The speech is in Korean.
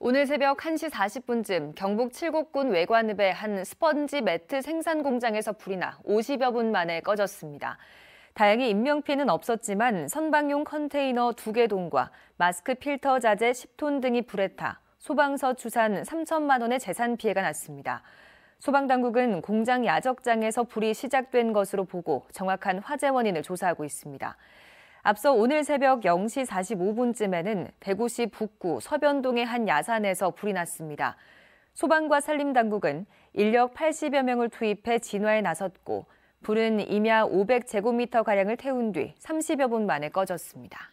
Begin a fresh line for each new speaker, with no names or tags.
오늘 새벽 1시 40분쯤 경북 칠곡군 외관읍의 한 스펀지 매트 생산 공장에서 불이 나 50여 분 만에 꺼졌습니다. 다행히 인명피해는 없었지만 선방용 컨테이너 2개 동과 마스크 필터 자재 10톤 등이 불에 타 소방서 추산 3천만 원의 재산 피해가 났습니다. 소방당국은 공장 야적장에서 불이 시작된 것으로 보고 정확한 화재 원인을 조사하고 있습니다. 앞서 오늘 새벽 0시 45분쯤에는 대구시 북구 서변동의 한 야산에서 불이 났습니다. 소방과 산림당국은 인력 80여 명을 투입해 진화에 나섰고 불은 임야 500제곱미터가량을 태운 뒤 30여 분 만에 꺼졌습니다.